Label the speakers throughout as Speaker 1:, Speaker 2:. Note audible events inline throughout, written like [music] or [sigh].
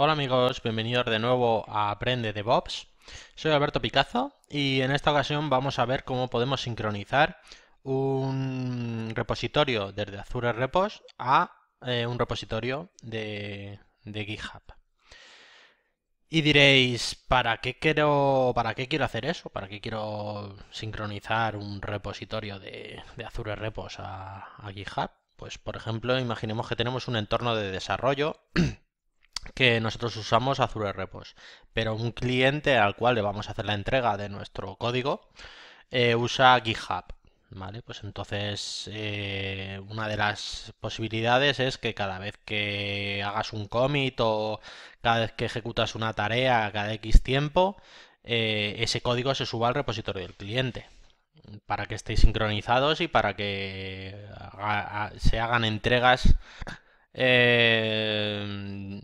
Speaker 1: Hola amigos, bienvenidos de nuevo a Aprende DevOps. Soy Alberto Picazo y en esta ocasión vamos a ver cómo podemos sincronizar un repositorio desde Azure Repos a eh, un repositorio de, GitHub. Y diréis, ¿para qué quiero para qué quiero hacer eso? ¿Para qué quiero sincronizar un repositorio de, Azure Repos a, a GitHub? Pues por ejemplo, imaginemos que tenemos un entorno de desarrollo [clears throat] que nosotros usamos Azure Repos, pero un cliente al cual le vamos a hacer la entrega de nuestro código eh, usa GitHub. ¿Vale? Pues entonces eh, una de las posibilidades es que cada vez que hagas un commit o cada vez que ejecutas una tarea cada X tiempo, eh, ese código se suba al repositorio del cliente para que estéis sincronizados y para que se hagan entregas Em,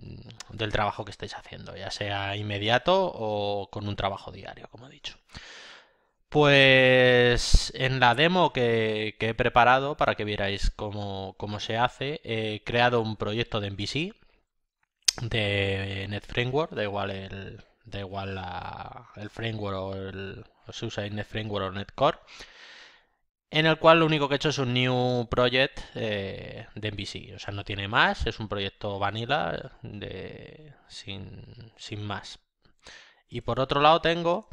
Speaker 1: del trabajo que estáis haciendo, ya sea inmediato o con un trabajo diario, como he dicho. Pues en la demo que, he preparado para que vierais cómo, se hace, he creado un proyecto de MVC de Net Framework, da igual el, igual el framework o el, se usa Net Framework o Net Core en el cual lo único que he hecho es un new project eh, de MVC. O sea, no tiene más, es un proyecto vanilla de, sin, más. Y por otro lado tengo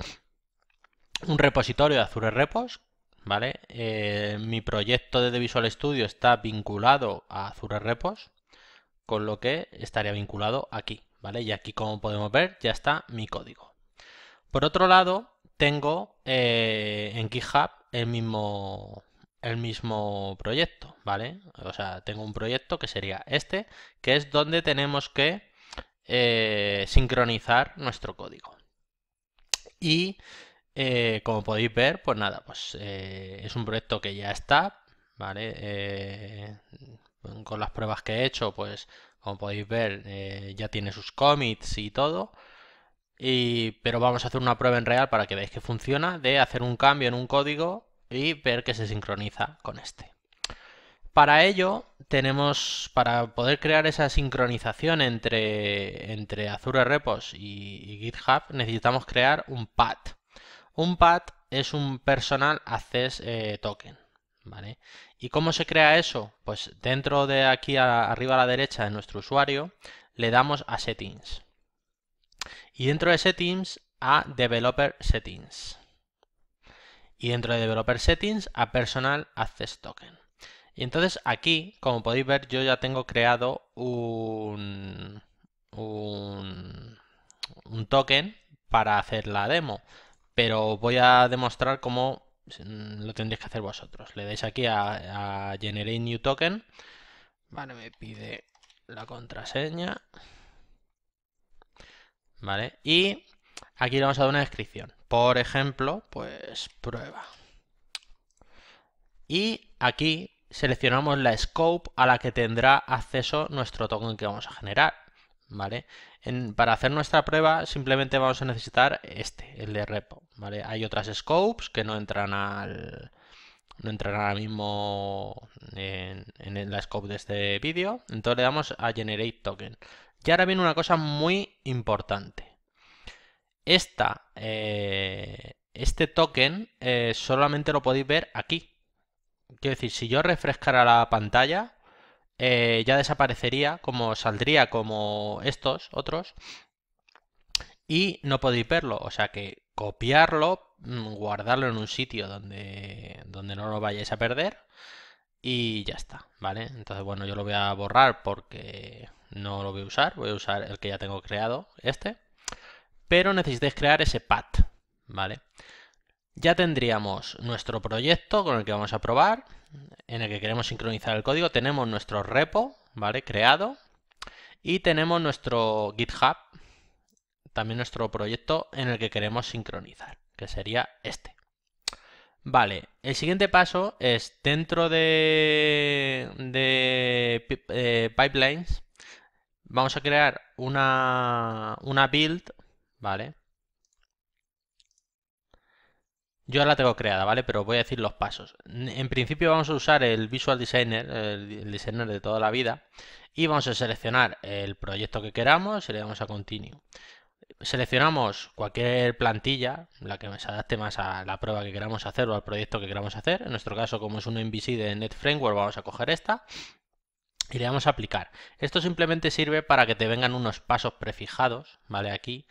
Speaker 1: un repositorio de Azure Repos, ¿vale? Eh, mi proyecto de Visual Studio está vinculado a Azure Repos, con lo que estaría vinculado aquí, ¿vale? Y aquí, como podemos ver, ya está mi código. Por otro lado, tengo eh, en GitHub el mismo, el mismo proyecto, ¿vale? O sea, tengo un proyecto que sería este, que es donde tenemos que eh, sincronizar nuestro código. Y eh, como podéis ver, pues nada, pues eh, es un proyecto que ya está, ¿vale? con las pruebas que he hecho, pues como podéis ver, ya tiene sus commits y todo pero vamos a hacer una prueba en real para que veáis que funciona, de hacer un cambio en un código y ver que se sincroniza con este. Para ello, tenemos, para poder crear esa sincronización entre, Azure Repos y, GitHub, necesitamos crear un PAT. Un PAT es un Personal Access eh, Token. ¿Y cómo se crea eso? Pues dentro de aquí arriba a la derecha de nuestro usuario, le damos a Settings. Y dentro de Settings a Developer Settings. Y dentro de Developer Settings a Personal Access Token. Y entonces aquí, como podéis ver, yo ya tengo creado un, un, token para hacer la demo. Pero voy a demostrar cómo mm, lo tendréis que hacer vosotros. Le dais aquí a Generate New Token. Vale, me pide la contraseña. Y aquí le vamos a dar una descripción. Por ejemplo, pues prueba. Y aquí seleccionamos la scope a la que tendrá acceso nuestro token que vamos a generar, ¿vale? para hacer nuestra prueba simplemente vamos a necesitar este, el de repo, ¿vale? Hay otras scopes que no entran al, no ahora mismo en, en, la scope de este vídeo. Entonces le damos a Generate Token. Y ahora viene una cosa muy importante. Esta, eh, este token eh, solamente lo podéis ver aquí. Quiero decir, si yo refrescara la pantalla, eh, ya desaparecería, como saldría como estos otros, y no podéis verlo. O sea que copiarlo, mm, guardarlo en un sitio donde, donde no lo vayáis a perder, y ya está, ¿vale? Entonces, bueno, yo lo voy a borrar porque no lo voy a usar, voy a usar el que ya tengo creado, este, pero necesitáis crear ese path, ¿vale? Ya tendríamos nuestro proyecto con el que vamos a probar, en el que queremos sincronizar el código, tenemos nuestro repo, ¿vale? Creado, y tenemos nuestro GitHub, también nuestro proyecto en el que queremos sincronizar, que sería este. Vale, el siguiente paso es dentro de, de eh, pipelines Vamos a crear una, build, ¿vale? Yo la tengo creada, ¿vale? Pero voy a decir los pasos. En principio vamos a usar el Visual Designer, el designer de toda la vida, y vamos a seleccionar el proyecto que queramos y le damos a Continue. Seleccionamos cualquier plantilla, la que se adapte más a la prueba que queramos hacer o al proyecto que queramos hacer. En nuestro caso, como es un MVC de Net Framework, vamos a coger esta y le vamos a aplicar. Esto simplemente sirve para que te vengan unos pasos prefijados, ¿vale? Aquí,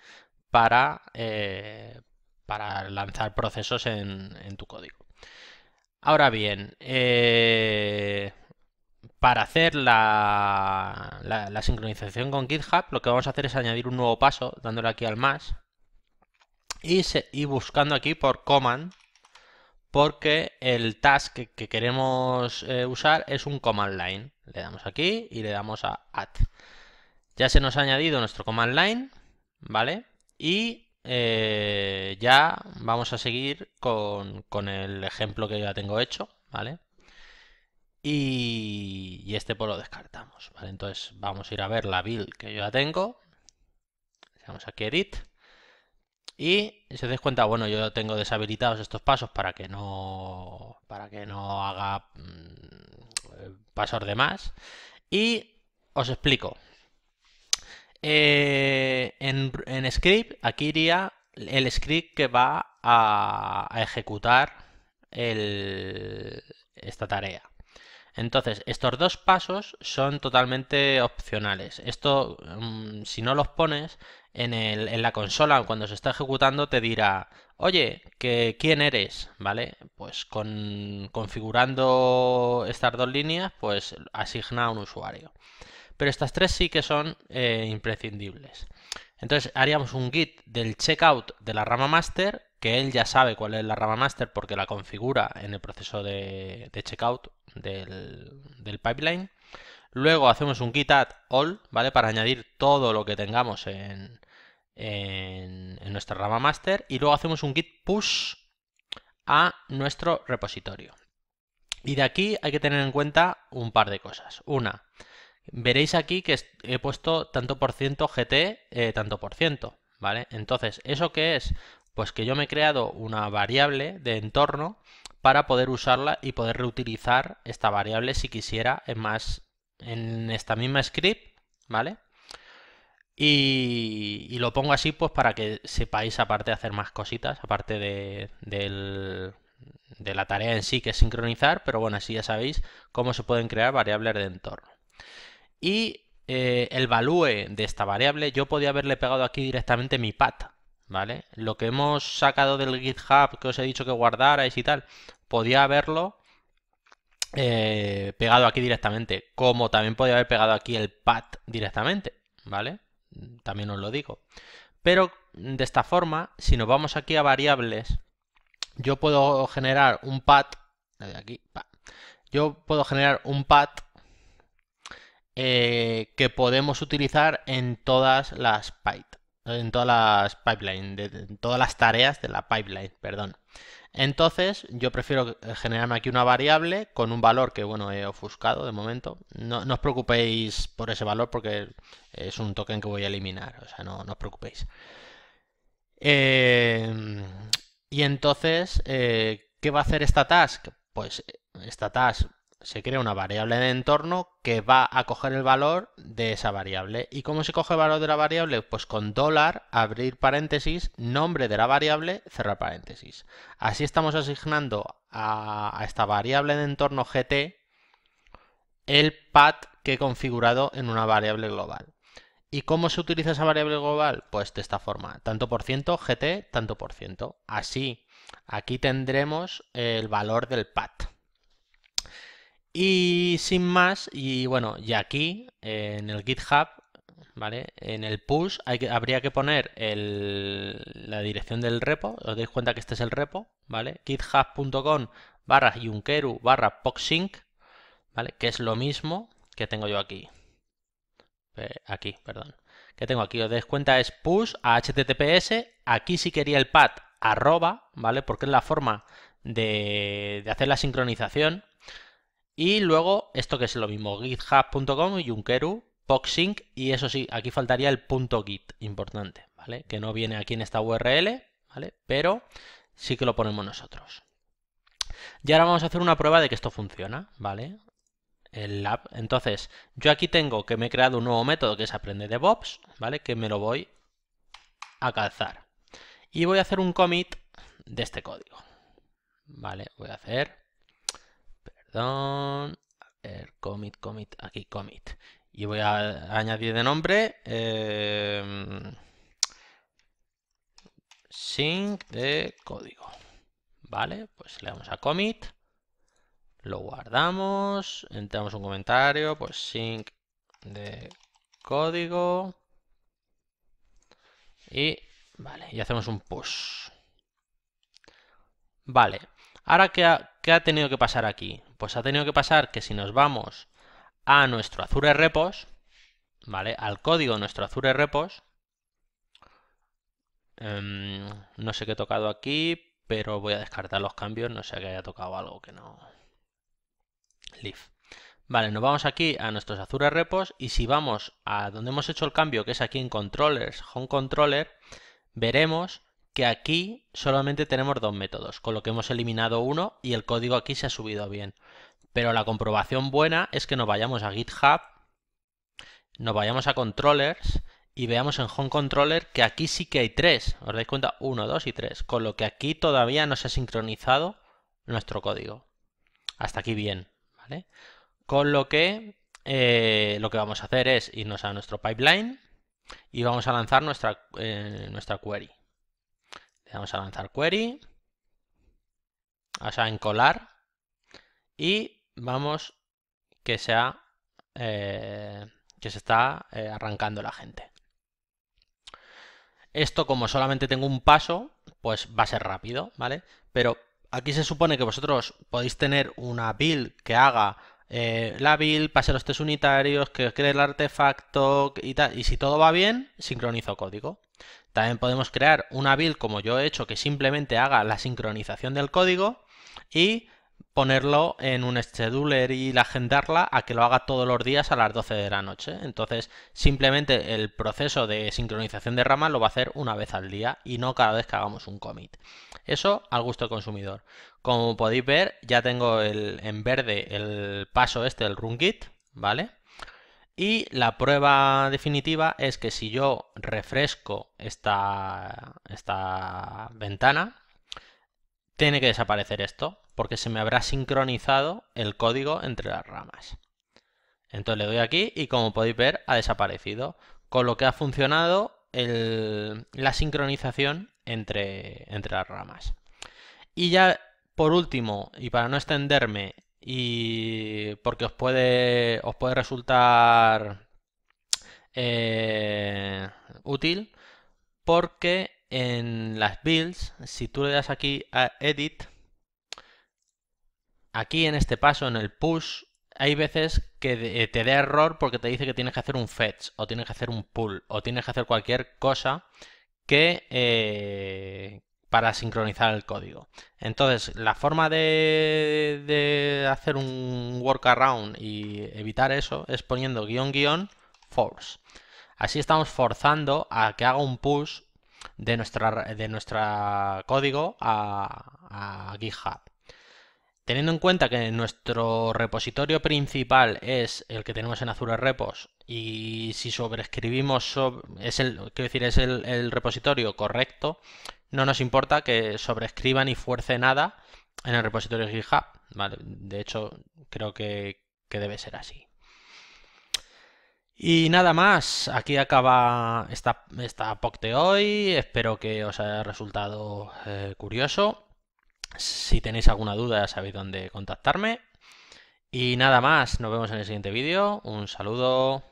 Speaker 1: para, eh, para lanzar procesos en, tu código. Ahora bien, eh, para hacer la, sincronización con GitHub, lo que vamos a hacer es añadir un nuevo paso, dándole aquí al más, y, buscando aquí por command, porque el task que, queremos eh, usar es un command line. Le damos aquí y le damos a add. Ya se nos ha añadido nuestro command line, ¿vale? Y eh, ya vamos a seguir con, el ejemplo que ya tengo hecho, ¿vale? Y, este pues lo descartamos, ¿vale? Entonces vamos a ir a ver la build que yo ya tengo. damos aquí Edit. Y si os dais cuenta, bueno, yo tengo deshabilitados estos pasos para que no, para que no haga mm, pasos de más. Y os explico. Eh, en, en, script, aquí iría el script que va a, a ejecutar el, esta tarea. Entonces, estos dos pasos son totalmente opcionales. Esto, mm, si no los pones en, la consola cuando se está ejecutando, te dirá, oye, que, ¿quién eres? ¿Vale? Pues configurando estas dos líneas, pues asigna a un usuario. Pero estas tres sí que son eh, imprescindibles. Entonces haríamos un git del checkout de la rama master que él ya sabe cuál es la rama master porque la configura en el proceso de, checkout del, pipeline. Luego hacemos un git add all, ¿vale? Para añadir todo lo que tengamos en, en, nuestra rama master. Y luego hacemos un git push a nuestro repositorio. Y de aquí hay que tener en cuenta un par de cosas. Una, veréis aquí que he puesto tanto por ciento GT, eh, tanto por ciento, ¿vale? Entonces, ¿eso qué es? Pues que yo me he creado una variable de entorno para poder usarla y poder reutilizar esta variable si quisiera en más en esta misma script, ¿vale? Y, lo pongo así pues para que sepáis aparte de hacer más cositas, aparte de, de la tarea en sí que es sincronizar, pero bueno, así ya sabéis cómo se pueden crear variables de entorno. Y eh, el value de esta variable, yo podía haberle pegado aquí directamente mi pat. Lo que hemos sacado del GitHub que os he dicho que guardarais y tal, podía haberlo eh, pegado aquí directamente, como también podía haber pegado aquí el path directamente, ¿vale? También os lo digo. Pero de esta forma, si nos vamos aquí a variables, yo puedo generar un path, aquí, yo puedo generar un path eh, que podemos utilizar en todas las Python en todas las pipeline, todas las tareas de la pipeline, perdón. Entonces, yo prefiero generarme aquí una variable con un valor que, bueno, he ofuscado de momento. No, os preocupéis por ese valor porque es un token que voy a eliminar, o sea, no, no os preocupéis. Eh, y entonces, eh, ¿qué va a hacer esta task? Pues eh, esta task se crea una variable de entorno que va a coger el valor de esa variable. ¿Y cómo se coge el valor de la variable? Pues con dólar, abrir paréntesis, nombre de la variable, cerrar paréntesis. Así estamos asignando a, esta variable de entorno GT el path que he configurado en una variable global. ¿Y cómo se utiliza esa variable global? Pues de esta forma, tanto por ciento, GT, tanto por ciento. Así, aquí tendremos el valor del path. Y sin más, y bueno, y aquí en el GitHub, ¿vale? En el push habría que poner la dirección del repo, os dais cuenta que este es el repo, ¿vale? github.com barra yunkeru barra poxync, ¿vale? Que es lo mismo que tengo yo aquí. Eh, aquí, perdón. Que tengo aquí, os dais cuenta, es push a https, aquí sí quería el pad arroba, ¿vale? Porque es la forma de hacer la sincronización, y luego, esto que es lo mismo, github.com, Junkeru, boxing y eso sí, aquí faltaría el .git, importante, ¿vale? Que no viene aquí en esta URL, ¿vale? Pero sí que lo ponemos nosotros. Y ahora vamos a hacer una prueba de que esto funciona, ¿vale? El lab. Entonces, yo aquí tengo que me he creado un nuevo método que es aprende DevOps, ¿vale? Que me lo voy a calzar. Y voy a hacer un commit de este código. Vale, voy a hacer Perdón. A commit, commit, aquí commit. Y voy a añadir de nombre eh, sync de código. Vale, pues le damos a commit. Lo guardamos. Entramos un comentario. Pues sync de código. Y vale, y hacemos un push. Vale, ahora que, ¿qué ha tenido que pasar aquí? Pues ha tenido que pasar que si nos vamos a nuestro Azure Repos, ¿vale? Al código de nuestro Azure Repos, em, no sé qué he tocado aquí, pero voy a descartar los cambios, no sé que haya tocado algo que no... Leaf. Vale, nos vamos aquí a nuestros Azure Repos y si vamos a donde hemos hecho el cambio, que es aquí en Controllers, Home Controller, veremos que aquí solamente tenemos dos métodos, con lo que hemos eliminado uno y el código aquí se ha subido bien. Pero la comprobación buena es que nos vayamos a GitHub, nos vayamos a controllers y veamos en home controller que aquí sí que hay tres. ¿Os dais cuenta? Uno, dos y tres. Con lo que aquí todavía no se ha sincronizado nuestro código. Hasta aquí bien. ¿vale? Con lo que eh, lo que vamos a hacer es irnos a nuestro pipeline y vamos a lanzar nuestra, eh, nuestra query. Vamos a lanzar query. Vamos a encolar. Y vamos que sea eh, que se está eh, arrancando la gente. Esto, como solamente tengo un paso, pues va a ser rápido, ¿vale? Pero aquí se supone que vosotros podéis tener una build que haga eh, la build, pase los test unitarios, que cree el artefacto y tal. Y si todo va bien, sincronizo código. También podemos crear una build como yo he hecho que simplemente haga la sincronización del código y ponerlo en un scheduler y agendarla a que lo haga todos los días a las 12 de la noche. Entonces, simplemente el proceso de sincronización de ramas lo va a hacer una vez al día y no cada vez que hagamos un commit. Eso al gusto del consumidor. Como podéis ver, ya tengo el, en verde el paso este, del run git, ¿vale? Y la prueba definitiva es que si yo refresco esta, esta ventana, tiene que desaparecer esto, porque se me habrá sincronizado el código entre las ramas. Entonces le doy aquí y como podéis ver ha desaparecido, con lo que ha funcionado la sincronización entre, entre las ramas. Y ya por último, y para no extenderme, y porque os puede, os puede resultar eh, útil porque en las builds, si tú le das aquí a Edit, aquí en este paso, en el push, hay veces que eh, te da error porque te dice que tienes que hacer un fetch, o tienes que hacer un pull, o tienes que hacer cualquier cosa que, eh, para sincronizar el código. Entonces, la forma de, hacer un workaround y evitar eso es poniendo guión guión force. Así estamos forzando a que haga un push de nuestro de código a, GitHub. Teniendo en cuenta que nuestro repositorio principal es el que tenemos en Azure Repos y si sobrescribimos, es el, quiero decir, es el repositorio correcto, no nos importa que sobreescriban y fuerce nada en el repositorio GitHub. De hecho, creo que, debe ser así. Y nada más, aquí acaba esta, esta POC de hoy, espero que os haya resultado eh, curioso. Si tenéis alguna duda sabéis dónde contactarme. Y nada más, nos vemos en el siguiente vídeo, un saludo.